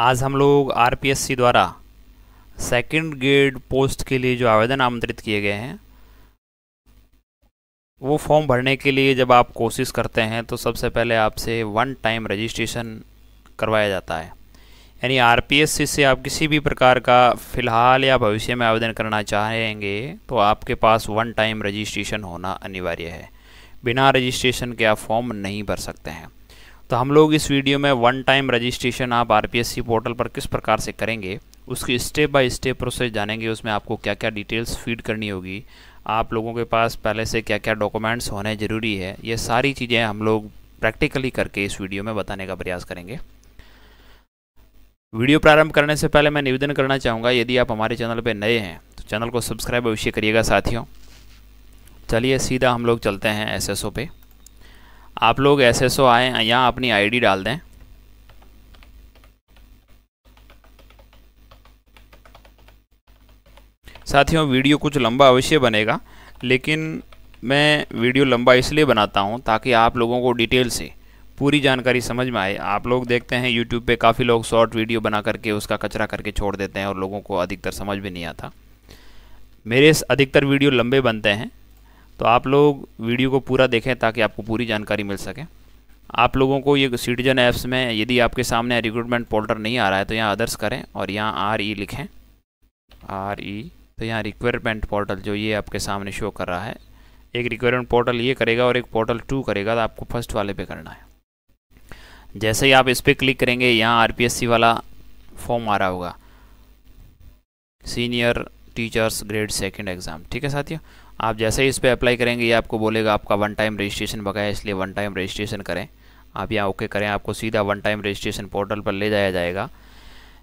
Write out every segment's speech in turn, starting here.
आज हम लोग आरपीएससी द्वारा सेकंड ग्रेड पोस्ट के लिए जो आवेदन आमंत्रित किए गए हैं वो फॉर्म भरने के लिए जब आप कोशिश करते हैं तो सबसे पहले आपसे वन टाइम रजिस्ट्रेशन करवाया जाता है यानी आरपीएससी से आप किसी भी प्रकार का फ़िलहाल या भविष्य में आवेदन करना चाहेंगे तो आपके पास वन टाइम रजिस्ट्रेशन होना अनिवार्य है बिना रजिस्ट्रेशन के आप फॉर्म नहीं भर सकते हैं तो हम लोग इस वीडियो में वन टाइम रजिस्ट्रेशन आप आरपीएससी पोर्टल पर किस प्रकार से करेंगे उसकी स्टेप बाय स्टेप प्रोसेस जानेंगे उसमें आपको क्या क्या डिटेल्स फीड करनी होगी आप लोगों के पास पहले से क्या क्या डॉक्यूमेंट्स होने ज़रूरी है ये सारी चीज़ें हम लोग प्रैक्टिकली करके इस वीडियो में बताने का प्रयास करेंगे वीडियो प्रारंभ करने से पहले मैं निवेदन करना चाहूँगा यदि आप हमारे चैनल पर नए हैं तो चैनल को सब्सक्राइब अवश्य करिएगा साथियों चलिए सीधा हम लोग चलते हैं एस एस ओ पे आप लोग एस एस ओ आए यहाँ अपनी आई डी डाल दें साथियों वीडियो कुछ लंबा अवश्य बनेगा लेकिन मैं वीडियो लंबा इसलिए बनाता हूँ ताकि आप लोगों को डिटेल से पूरी जानकारी समझ में आए आप लोग देखते हैं यूट्यूब पे काफ़ी लोग शॉर्ट वीडियो बना करके उसका कचरा करके छोड़ देते हैं और लोगों को अधिकतर समझ भी नहीं आता मेरे अधिकतर वीडियो लंबे बनते हैं तो आप लोग वीडियो को पूरा देखें ताकि आपको पूरी जानकारी मिल सके आप लोगों को ये सिटीजन ऐप्स में यदि आपके सामने रिक्रूटमेंट पोर्टल नहीं आ रहा है तो यहाँ अदर्स करें और यहाँ आर ई e लिखें आर ई e, तो यहाँ रिक्वायरमेंट पोर्टल जो ये आपके सामने शो कर रहा है एक रिक्वायरमेंट पोर्टल ये करेगा और एक पोर्टल टू करेगा तो आपको फर्स्ट वाले पे करना है जैसे ही आप इस पर क्लिक करेंगे यहाँ सी वाला फॉर्म आ रहा होगा senior teachers grade second exam ठीक है साथियों आप जैसे ही इस पर अप्लाई करेंगे ये आपको बोलेगा आपका वन टाइम रजिस्ट्रेशन बकाया इसलिए वन टाइम रजिस्ट्रेशन करें आप यहाँ ओके करें आपको सीधा वन टाइम रजिस्ट्रेशन पोर्टल पर ले जाया जाएगा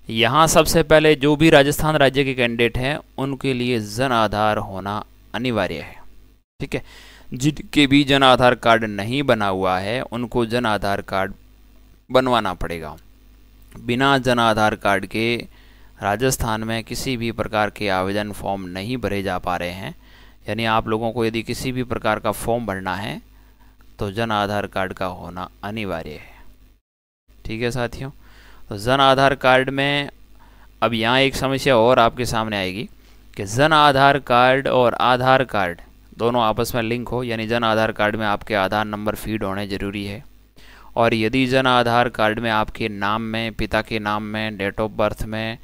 यहाँ सबसे पहले जो भी राजस्थान राज्य के कैंडिडेट हैं उनके लिए जन आधार होना अनिवार्य है ठीक है जिनके भी जन आधार कार्ड नहीं बना हुआ है उनको जन आधार कार्ड बनवाना पड़ेगा बिना जन आधार कार्ड के राजस्थान में किसी भी प्रकार के आवेदन फॉर्म नहीं भरे जा पा रहे हैं यानी आप लोगों को यदि किसी भी प्रकार का फॉर्म भरना है तो जन आधार कार्ड का होना अनिवार्य है ठीक है साथियों तो जन आधार कार्ड में अब यहाँ एक समस्या और आपके सामने आएगी कि जन आधार कार्ड और आधार कार्ड दोनों आपस में लिंक हो यानी जन आधार कार्ड में आपके आधार नंबर फीड होने ज़रूरी है और यदि जन आधार कार्ड में आपके नाम में पिता के नाम में डेट ऑफ बर्थ में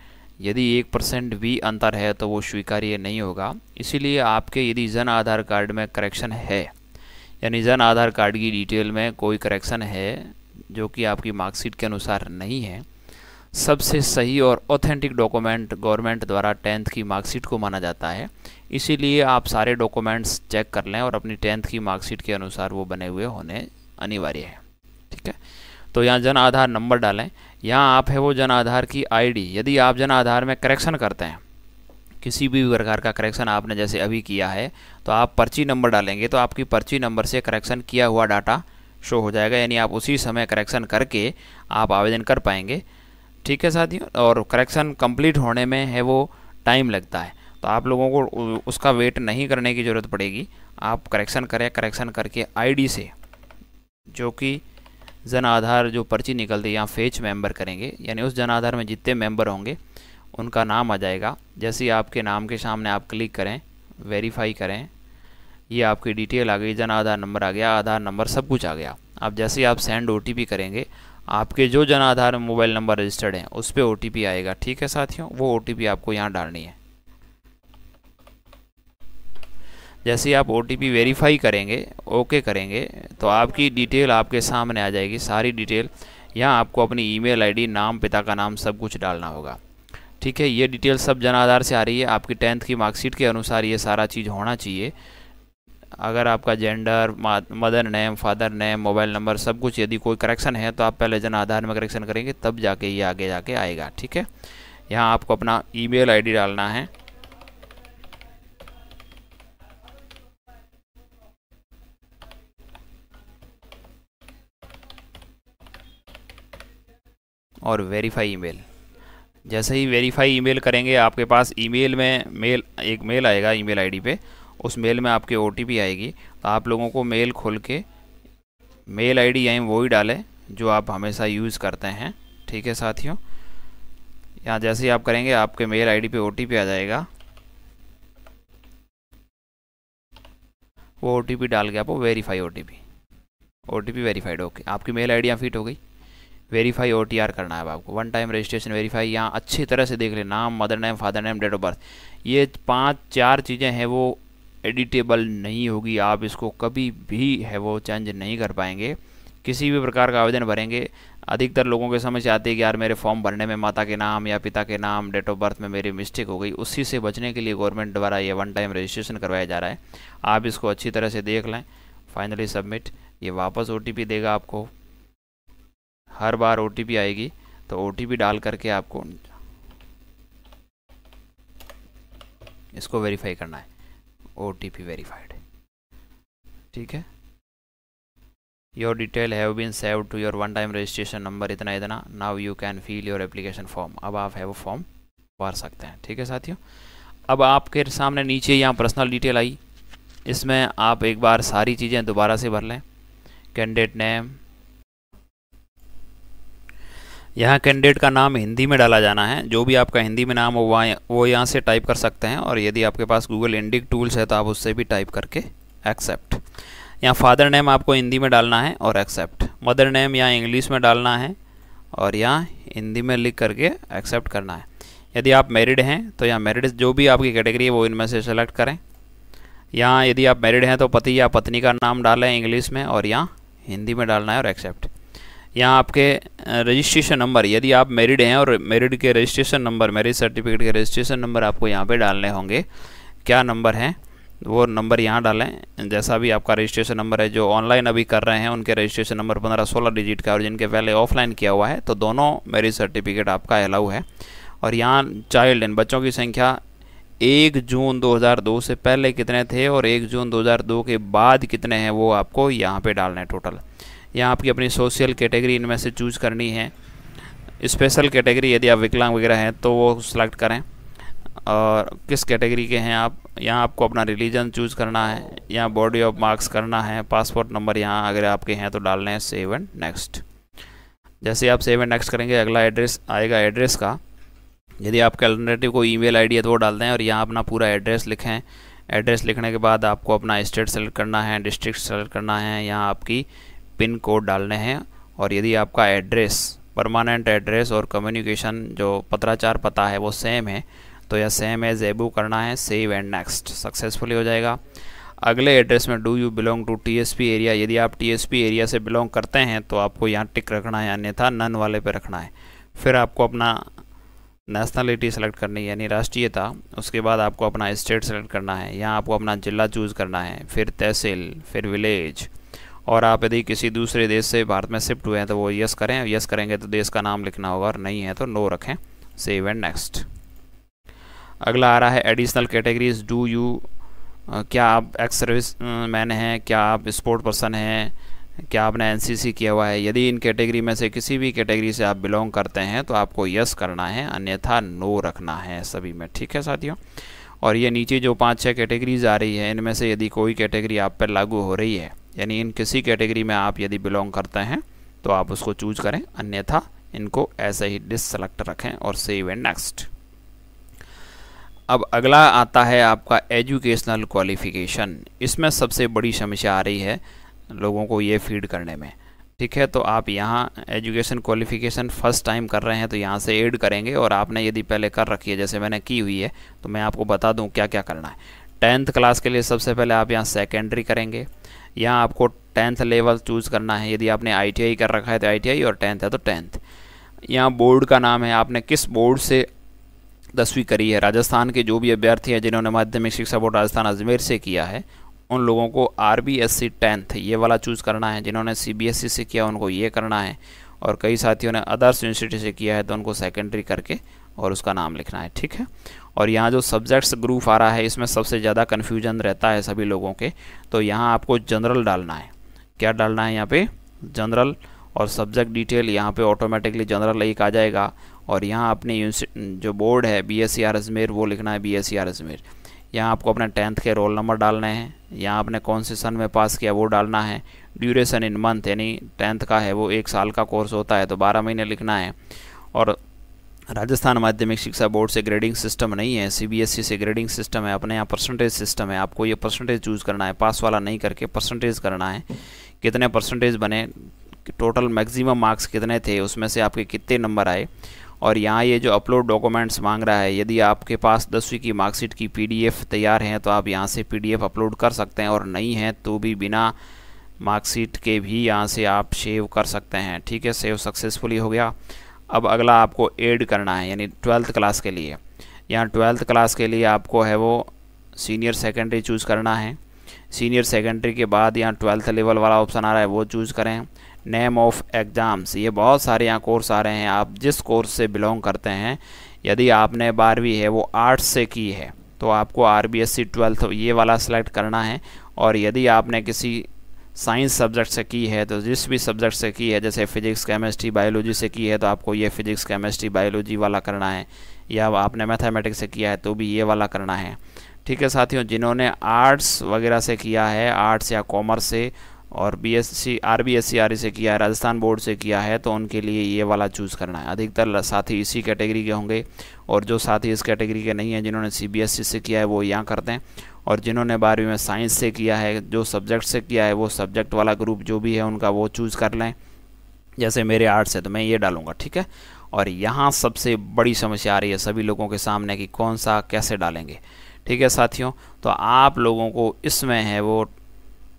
यदि एक परसेंट भी अंतर है तो वो स्वीकार्य नहीं होगा इसीलिए आपके यदि जन आधार कार्ड में करेक्शन है यानी जन आधार कार्ड की डिटेल में कोई करेक्शन है जो कि आपकी मार्कशीट के अनुसार नहीं है सबसे सही और ऑथेंटिक डॉक्यूमेंट गवर्नमेंट द्वारा टेंथ की मार्कशीट को माना जाता है इसीलिए आप सारे डॉक्यूमेंट्स चेक कर लें और अपनी टेंथ की मार्कशीट के अनुसार वो बने हुए होने अनिवार्य है तो यहाँ जन आधार नंबर डालें यहाँ आप है वो जन आधार की आईडी यदि आप जन आधार में करेक्शन करते हैं किसी भी प्रकार का करेक्शन आपने जैसे अभी किया है तो आप पर्ची नंबर डालेंगे तो आपकी पर्ची नंबर से करेक्शन किया हुआ डाटा शो हो जाएगा यानी आप उसी समय करेक्शन करके आप आवेदन कर पाएंगे ठीक है साथियों और करेक्शन कंप्लीट होने में है वो टाइम लगता है तो आप लोगों को उसका वेट नहीं करने की ज़रूरत पड़ेगी आप करेक्शन करें करेक्शन करके आईडी से जो कि जन आधार जो पर्ची निकलती है यहाँ फेच मेंबर करेंगे यानी उस जन आधार में जितने मेंबर होंगे उनका नाम आ जाएगा जैसे ही आपके नाम के सामने आप क्लिक करें वेरीफाई करें ये आपकी डिटेल आ गई जन आधार नंबर आ गया आधार नंबर सब कुछ आ गया अब जैसे ही आप सेंड ओ करेंगे आपके जो जन आधार मोबाइल नंबर रजिस्टर्ड हैं उस पर ओ आएगा ठीक है साथियों वो ओ आपको यहाँ डालनी है जैसे आप ओ टी पी वेरीफाई करेंगे ओके करेंगे तो आपकी डिटेल आपके सामने आ जाएगी सारी डिटेल यहाँ आपको अपनी ईमेल आईडी नाम पिता का नाम सब कुछ डालना होगा ठीक है ये डिटेल सब जन आधार से आ रही है आपकी टेंथ की मार्कशीट के अनुसार ये सारा चीज़ होना चाहिए अगर आपका gender mother name father name mobile number सब कुछ यदि कोई करेक्शन है तो आप पहले जन आधार में करेक्शन करेंगे तब जाके ये आगे जाके आएगा ठीक है यहाँ आपको अपना ईमेल आईडी डालना है और वेरीफाई ईमेल जैसे ही वेरीफाई ईमेल करेंगे आपके पास ईमेल में मेल एक मेल आएगा ईमेल आईडी पे उस मेल में आपके ओ आएगी तो आप लोगों को मेल खोल के मेल आई डी यहीं वही डालें जो आप हमेशा यूज़ करते हैं ठीक है साथियों यहाँ जैसे ही आप करेंगे आपके मेल आईडी पे ओ आ जाएगा वो ओ डाल के आपको verify O T P verified okay आपकी मेल आई डी फिट हो गई वेरीफाई ओ करना है आपको वन टाइम रजिस्ट्रेशन वेरीफाई यहाँ अच्छी तरह से देख लें नाम mother name father name date of birth ये पाँच चार चीज़ें हैं वो एडिटेबल नहीं होगी आप इसको कभी भी है वो चेंज नहीं कर पाएंगे किसी भी प्रकार का आवेदन भरेंगे अधिकतर लोगों के समझ आती है कि यार मेरे फॉर्म भरने में माता के नाम या पिता के नाम डेट ऑफ बर्थ में मेरी मिस्टेक हो गई उसी से बचने के लिए गवर्नमेंट द्वारा ये वन टाइम रजिस्ट्रेशन करवाया जा रहा है आप इसको अच्छी तरह से देख लें फाइनली सबमिट ये वापस ओ देगा आपको हर बार ओ आएगी तो ओ डाल करके आपको इसको वेरीफाई करना है ओ टी पी वेरीफाइड ठीक है your detail have been save to your one time registration number इतना इतना now you can fill your application form अब आप है वो फॉर्म भर सकते हैं ठीक है साथियों अब आपके सामने नीचे यहाँ पर्सनल डिटेल आई इसमें आप एक बार सारी चीज़ें दोबारा से भर लें कैंडिडेट नेम यहाँ कैंडिडेट का नाम हिंदी में डाला जाना है जो भी आपका हिंदी में नाम हो वहाँ वो यहाँ से टाइप कर सकते हैं और यदि आपके पास गूगल इंडिक टूल्स है तो आप उससे भी टाइप करके एक्सेप्ट यहाँ फादर नेम आपको हिंदी में डालना है और एक्सेप्ट मदर नेम यहाँ इंग्लिश में डालना है और यहाँ हिंदी में लिख करके एक्सेप्ट करना है यदि आप मेरिड हैं तो यहाँ मेरिड जो भी आपकी कैटेगरी है वो इनमें से सेलेक्ट करें यहाँ यदि आप मेरिड हैं तो पति या पत्नी का नाम डालें इंग्लिश में और यहाँ हिंदी में डालना है और एक्सेप्ट यहाँ आपके रजिस्ट्रेशन नंबर यदि आप मेरिड हैं और मेरिड के रजिस्ट्रेशन नंबर मैरिज सर्टिफिकेट के रजिस्ट्रेशन नंबर आपको यहाँ पे डालने होंगे क्या नंबर हैं वो नंबर यहाँ डालें जैसा भी आपका रजिस्ट्रेशन नंबर है जो ऑनलाइन अभी कर रहे हैं उनके रजिस्ट्रेशन नंबर पंद्रह सोलह डिजिट का और जिनके पहले ऑफलाइन किया हुआ है तो दोनों मैरिज सर्टिफिकेट आपका अलाउ है और यहाँ चाइल्ड इन बच्चों की संख्या एक जून 2002 से पहले कितने थे और एक जून 2002 के बाद कितने हैं वो आपको यहाँ पे डालने टोटल या आपकी अपनी सोशल कैटेगरी इनमें से चूज करनी है स्पेशल कैटेगरी यदि आप विकलांग वगैरह हैं तो वो सेलेक्ट करें और किस कैटेगरी के हैं आप यहाँ आपको अपना रिलीजन चूज करना है या बॉडी ऑफ मार्क्स करना है पासपोर्ट नंबर यहाँ अगर आपके हैं तो डाल लें सेव एंड नेक्स्ट जैसे आप सेव एंड नेक्स्ट करेंगे अगला एड्रेस आएगा एड्रेस का यदि आपके अल्टरनेटिव कोई ईमेल आईडी है तो वो डाल दें और यहाँ अपना पूरा एड्रेस लिखें एड्रेस लिखने के बाद आपको अपना स्टेट सेलेक्ट करना है डिस्ट्रिक्ट सेलेक्ट करना है यहाँ आपकी पिन कोड डालने हैं और यदि आपका एड्रेस परमानेंट एड्रेस और कम्युनिकेशन जो पत्राचार पता है वो सेम है तो यह सेम है जेबू करना है सेव एंड नेक्स्ट सक्सेसफुली हो जाएगा अगले एड्रेस में do you belong to TSP area यदि आप टीएसपी एरिया से बिलोंग करते हैं तो आपको यहाँ टिक रखना है अन्यथा नन वाले पे रखना है फिर आपको अपना नेशनलिटी सेलेक्ट करनी है यानी राष्ट्रीयता उसके बाद आपको अपना स्टेट सेलेक्ट करना है यहाँ आपको अपना ज़िला चूज़ करना है फिर तहसील फिर विलेज और आप यदि किसी दूसरे देश से भारत में शिफ्ट हुए हैं तो वो यस करें यस करेंगे तो देश का नाम लिखना होगा और नहीं है तो नो रखें सेव एंड नेक्स्ट अगला आ रहा है एडिशनल कैटेगरीज डू यू क्या आप एक्स सर्विस मैन हैं क्या आप स्पोर्ट पर्सन हैं क्या आपने एनसीसी किया हुआ है यदि इन कैटेगरी में से किसी भी कैटेगरी से आप बिलोंग करते हैं तो आपको यस करना है अन्यथा नो रखना है सभी में ठीक है साथियों और ये नीचे जो पांच छह कैटेगरीज आ रही है इनमें से यदि कोई कैटेगरी आप पर लागू हो रही है यानी इन किसी कैटेगरी में आप यदि बिलोंग करते हैं तो आप उसको चूज करें अन्यथा इनको ऐसे ही सेलेक्ट रखें और सेव एंड नेक्स्ट अब अगला आता है आपका एजुकेशनल क्वालिफिकेशन इसमें सबसे बड़ी समस्या आ रही है लोगों को ये फीड करने में ठीक है तो आप यहाँ एजुकेशन क्वालिफिकेशन फर्स्ट टाइम कर रहे हैं तो यहाँ से ऐड करेंगे और आपने यदि पहले कर रखी है जैसे मैंने की हुई है तो मैं आपको बता दूँ क्या क्या करना है टेंथ क्लास के लिए सबसे पहले आप यहाँ सेकेंडरी करेंगे यहाँ आपको टेंथ लेवल चूज़ करना है यदि आपने आई कर रखा है तो आई और टेंथ है तो टेंथ यहाँ बोर्ड का नाम है आपने किस बोर्ड से दसवीं करी है राजस्थान के जो भी अभ्यर्थी हैं जिन्होंने माध्यमिक शिक्षा बोर्ड राजस्थान अजमेर से किया है उन लोगों को R B S C tenth ये वाला चूज़ करना है जिन्होंने सी बी एस सी से किया उनको ये करना है और कई साथियों ने अदर्स यूनिवर्सिटी से किया है तो उनको सेकेंडरी करके और उसका नाम लिखना है ठीक है और यहाँ जो सब्जेक्ट्स ग्रुप आ रहा है इसमें सबसे ज़्यादा कन्फ्यूजन रहता है सभी लोगों के तो यहाँ आपको जनरल डालना है क्या डालना है यहाँ पे जनरल और सब्जेक्ट डिटेल यहाँ पे ऑटोमेटिकली जनरल एक आ जाएगा और यहाँ अपने जो बोर्ड है B S C R Ajmer वो लिखना है B S C R Ajmer यहाँ आपको अपने टेंथ के रोल नंबर डालने हैं यहाँ आपने कौन से सन में पास किया वो डालना है ड्यूरेशन इन मंथ यानी टेंथ का है वो एक साल का कोर्स होता है तो बारह महीने लिखना है और राजस्थान माध्यमिक शिक्षा बोर्ड से ग्रेडिंग सिस्टम नहीं है सीबीएसई e से ग्रेडिंग सिस्टम है अपने यहाँ परसेंटेज सिस्टम है आपको ये परसेंटेज चूज़ करना है पास वाला नहीं करके परसेंटेज करना है कितने परसेंटेज बने टोटल मैक्सिमम मार्क्स कितने थे उसमें से आपके कितने नंबर आए और यहाँ ये जो अपलोड डॉक्यूमेंट्स मांग रहा है यदि आपके पास दसवीं की मार्कशीट की एफ तैयार हैं तो आप यहाँ से एफ अपलोड कर सकते हैं और नहीं है तो भी बिना मार्कशीट के भी यहाँ से आप सेव कर सकते हैं ठीक है सेव सक्सेसफुली हो गया अब अगला आपको एड करना है यानी ट्वेल्थ क्लास के लिए यहाँ ट्वेल्थ क्लास के लिए आपको है वो सीनियर सेकेंडरी चूज़ करना है सीनियर सेकेंडरी के बाद यहाँ ट्वेल्थ लेवल वाला ऑप्शन आ रहा है वो चूज़ करें नेम ऑफ़ एग्ज़ाम्स ये बहुत सारे यहाँ कोर्स आ रहे हैं आप जिस कोर्स से बिलोंग करते हैं यदि आपने बारहवीं है वो आर्ट्स से की है तो आपको R B S C twelfth ये वाला सेलेक्ट करना है और यदि आपने किसी साइंस सब्जेक्ट से की है तो जिस भी सब्जेक्ट से की है जैसे फिजिक्स केमिस्ट्री बायोलॉजी से की है तो आपको ये फिजिक्स केमिस्ट्री बायोलॉजी वाला करना है या आपने मैथमेटिक्स से किया है तो भी ये वाला करना है ठीक है साथियों जिन्होंने आर्ट्स वगैरह से किया है आर्ट्स या कॉमर्स से और B S C R B S C R से किया है राजस्थान बोर्ड से किया है तो उनके लिए ये वाला चूज़ करना है अधिकतर साथी इसी कैटेगरी के होंगे और जो साथी इस कैटेगरी के नहीं हैं जिन्होंने सी बी एस सी से किया है वो यहाँ करते हैं और जिन्होंने बारहवीं में साइंस से किया है जो सब्जेक्ट से किया है वो सब्जेक्ट वाला ग्रुप जो भी है उनका वो चूज़ कर लें जैसे मेरे आर्ट्स है तो मैं ये डालूंगा ठीक है और यहाँ सबसे बड़ी समस्या आ रही है सभी लोगों के सामने कि कौन सा कैसे डालेंगे ठीक है साथियों तो आप लोगों को इसमें है वो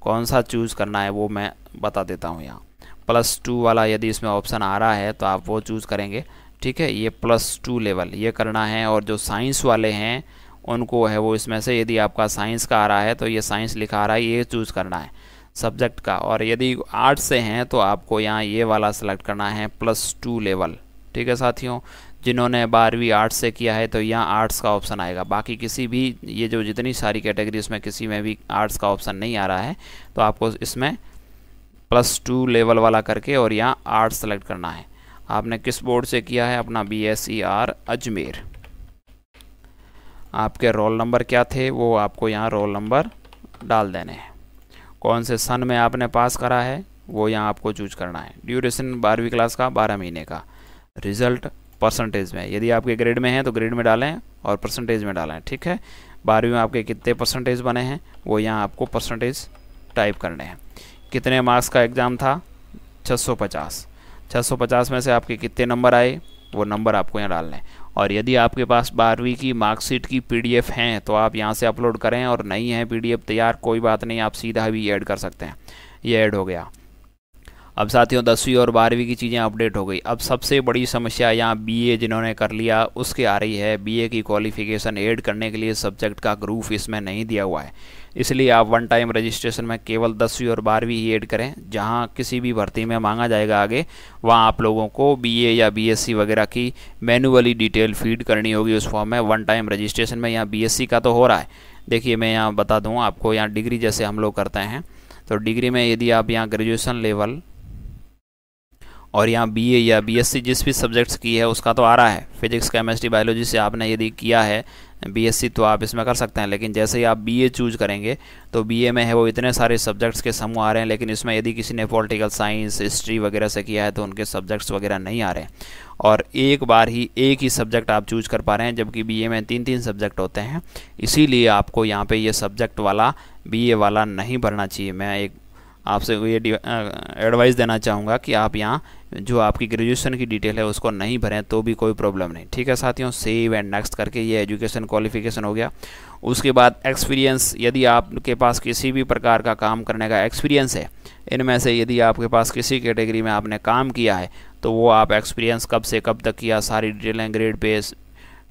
कौन सा चूज़ करना है वो मैं बता देता हूँ यहाँ प्लस टू वाला यदि इसमें ऑप्शन आ रहा है तो आप वो चूज़ करेंगे ठीक है ये प्लस टू लेवल ये करना है और जो साइंस वाले हैं उनको है वो इसमें से यदि आपका साइंस का आ रहा है तो ये साइंस लिखा आ रहा है ये चूज़ करना है सब्जेक्ट का और यदि आर्ट्स से हैं तो आपको यहाँ ये वाला सेलेक्ट करना है प्लस टू लेवल ठीक है साथियों जिन्होंने बारहवीं आर्ट्स से किया है तो यहाँ आर्ट्स का ऑप्शन आएगा बाकी किसी भी ये जो जितनी सारी कैटेगरी उसमें किसी में भी आर्ट्स का ऑप्शन नहीं आ रहा है तो आपको इसमें प्लस टू लेवल वाला करके और यहाँ आर्ट्स सेलेक्ट करना है आपने किस बोर्ड से किया है अपना B S C R Ajmer आपके रोल नंबर क्या थे वो आपको यहाँ रोल नंबर डाल देने हैं कौन से सन में आपने पास करा है वो यहाँ आपको चूज करना है ड्यूरेशन बारहवीं क्लास का बारह महीने का रिज़ल्ट परसेंटेज में यदि आपके ग्रेड में हैं तो ग्रेड में डालें और परसेंटेज में डालें ठीक है बारहवीं में आपके कितने परसेंटेज बने हैं वो यहाँ आपको परसेंटेज टाइप करने हैं कितने मार्क्स का एग्ज़ाम था 650 650 में से आपके कितने नंबर आए वो नंबर आपको यहाँ डालने हैं और यदि आपके पास बारहवीं की मार्कशीट की पीडीएफ हैं तो आप यहाँ से अपलोड करें और नहीं है पीडीएफ तैयार कोई बात नहीं आप सीधा भी ऐड कर सकते हैं ये ऐड हो गया अब साथियों दसवीं और बारहवीं की चीज़ें अपडेट हो गई अब सबसे बड़ी समस्या यहाँ बीए जिन्होंने कर लिया उसके आ रही है बीए की क्वालिफिकेशन ऐड करने के लिए सब्जेक्ट का ग्रूफ इसमें नहीं दिया हुआ है इसलिए आप वन टाइम रजिस्ट्रेशन में केवल दसवीं और बारहवीं ही ऐड करें जहाँ किसी भी भर्ती में मांगा जाएगा आगे वहाँ आप लोगों को बी या बी वगैरह की मैनुअली डिटेल फीड करनी होगी उस फॉर्म में वन टाइम रजिस्ट्रेशन में यहाँ बी का तो हो रहा है देखिए मैं यहाँ बता दूँ आपको यहाँ डिग्री जैसे हम लोग करते हैं तो डिग्री में यदि आप यहाँ ग्रेजुएसन लेवल और यहाँ बी ए या बी एस सी जिस भी सब्जेक्ट्स की है उसका तो आ रहा है फिजिक्स केमिस्ट्री बायोलॉजी से आपने यदि किया है बी एस सी तो आप इसमें कर सकते हैं लेकिन जैसे ही आप बी ए चूज करेंगे तो बी ए में है वो इतने सारे सब्जेक्ट्स के समूह आ रहे हैं लेकिन इसमें यदि किसी ने पॉलिटिकल साइंस हिस्ट्री वगैरह से किया है तो उनके सब्जेक्ट्स वगैरह नहीं आ रहे और एक बार ही एक ही सब्जेक्ट आप चूज कर पा रहे हैं जबकि बी ए में तीन तीन सब्जेक्ट होते हैं इसीलिए आपको यहाँ पर ये सब्जेक्ट वाला बी ए वाला नहीं भरना चाहिए मैं एक आपसे ये एडवाइस देना चाहूँगा कि आप यहाँ जो आपकी ग्रेजुएशन की डिटेल है उसको नहीं भरें तो भी कोई प्रॉब्लम नहीं ठीक है साथियों सेव एंड नेक्स्ट करके ये एजुकेशन क्वालिफिकेशन हो गया उसके बाद एक्सपीरियंस यदि आपके पास किसी भी प्रकार का काम करने का एक्सपीरियंस है इनमें से यदि आपके पास किसी कैटेगरी में आपने काम किया है तो वो आप एक्सपीरियंस कब से कब तक किया सारी डिटेलें ग्रेड बेस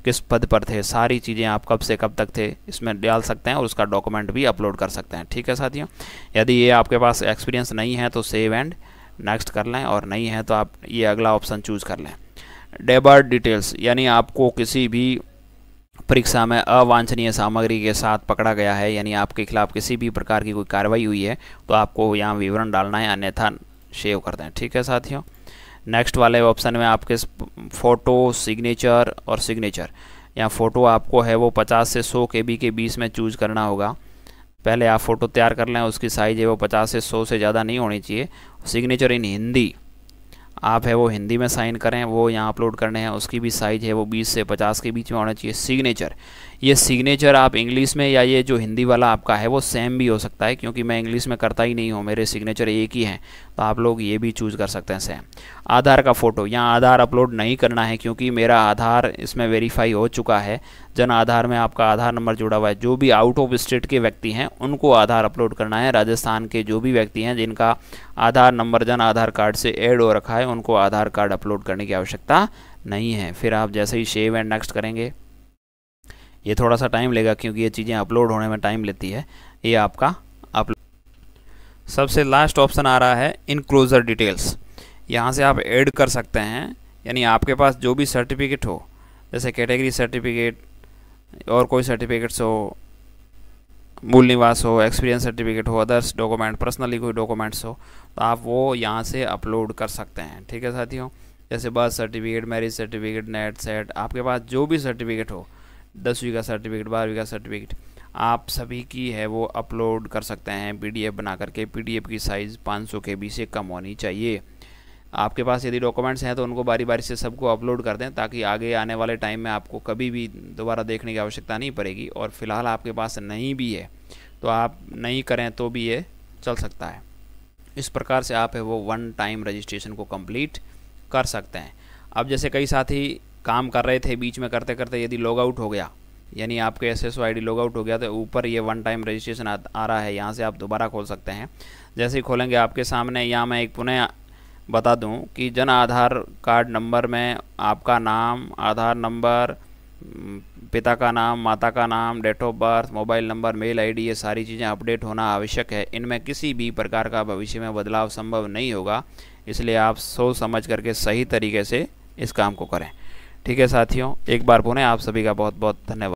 किस पद पर थे सारी चीज़ें आप कब से कब तक थे इसमें डाल सकते हैं और उसका डॉक्यूमेंट भी अपलोड कर सकते हैं ठीक है साथियों यदि ये आपके पास एक्सपीरियंस नहीं है तो सेव एंड नेक्स्ट कर लें और नहीं है तो आप ये अगला ऑप्शन चूज़ कर लें डेबर डिटेल्स यानी आपको किसी भी परीक्षा में अवांछनीय सामग्री के साथ पकड़ा गया है यानी आपके खिलाफ किसी भी प्रकार की कोई कार्रवाई हुई है तो आपको यहाँ विवरण डालना है अन्यथा सेव कर दें ठीक है साथियों नेक्स्ट वाले ऑप्शन में आपके फ़ोटो सिग्नेचर और सिग्नेचर यहाँ फ़ोटो आपको है वो 50 से 100 के बी के बीच में चूज करना होगा पहले आप फ़ोटो तैयार कर लें उसकी साइज़ है वो 50 से 100 से ज़्यादा नहीं होनी चाहिए सिग्नेचर इन हिंदी आप है वो हिंदी में साइन करें वो यहाँ अपलोड करने हैं उसकी भी साइज़ है वो 20 से 50 के बीच में होना चाहिए सिग्नेचर ये सिग्नेचर आप इंग्लिश में या ये जो हिंदी वाला आपका है वो सेम भी हो सकता है क्योंकि मैं इंग्लिश में करता ही नहीं हूँ मेरे सिग्नेचर एक ही हैं तो आप लोग ये भी चूज़ कर सकते हैं सेम आधार का फ़ोटो यहाँ आधार अपलोड नहीं करना है क्योंकि मेरा आधार इसमें वेरीफाई हो चुका है जन आधार में आपका आधार नंबर जुड़ा हुआ है जो भी आउट ऑफ स्टेट के व्यक्ति हैं उनको आधार अपलोड करना है राजस्थान के जो भी व्यक्ति हैं जिनका आधार नंबर जन आधार कार्ड से ऐड हो रखा है उनको आधार कार्ड अपलोड करने की आवश्यकता नहीं है फिर आप जैसे ही सेव एंड नेक्स्ट करेंगे ये थोड़ा सा टाइम लेगा क्योंकि ये चीज़ें अपलोड होने में टाइम लेती है ये आपका अपलोड सबसे लास्ट ऑप्शन आ रहा है इनक्लोज़र डिटेल्स यहाँ से आप ऐड कर सकते हैं यानी आपके पास जो भी सर्टिफिकेट हो जैसे कैटेगरी सर्टिफिकेट और कोई सर्टिफिकेट्स हो मूल निवास हो एक्सपीरियंस सर्टिफिकेट हो अदर्स डॉक्यूमेंट पर्सनली कोई डॉक्यूमेंट्स हो तो आप वो यहाँ से अपलोड कर सकते हैं ठीक है साथियों जैसे birth certificate marriage certificate NET SET आपके पास जो भी सर्टिफिकेट हो दसवीं का सर्टिफिकेट बारहवीं का सर्टिफिकेट आप सभी की है वो अपलोड कर सकते हैं पीडीएफ बना करके पीडीएफ की साइज़ पाँच सौ के बी से कम होनी चाहिए आपके पास यदि डॉक्यूमेंट्स हैं तो उनको बारी बारी से सबको अपलोड कर दें ताकि आगे आने वाले टाइम में आपको कभी भी दोबारा देखने की आवश्यकता नहीं पड़ेगी और फिलहाल आपके पास नहीं भी है तो आप नहीं करें तो भी ये चल सकता है इस प्रकार से आप है वो वन टाइम रजिस्ट्रेशन को कंप्लीट कर सकते हैं अब जैसे कई साथी काम कर रहे थे बीच में करते करते यदि लॉग आउट हो गया यानी आपके S S I D log out हो गया तो ऊपर ये वन टाइम रजिस्ट्रेशन आ, रहा है यहाँ से आप दोबारा खोल सकते हैं जैसे ही खोलेंगे आपके सामने यहाँ मैं एक पुनः बता दूं कि जन आधार कार्ड नंबर में आपका नाम आधार नंबर पिता का नाम माता का नाम date of birth mobile number mail ID ये सारी चीज़ें अपडेट होना आवश्यक है इनमें किसी भी प्रकार का भविष्य में बदलाव संभव नहीं होगा इसलिए आप सोच समझ करके सही तरीके से इस काम को करें ठीक है साथियों एक बार पुनः आप सभी का बहुत बहुत धन्यवाद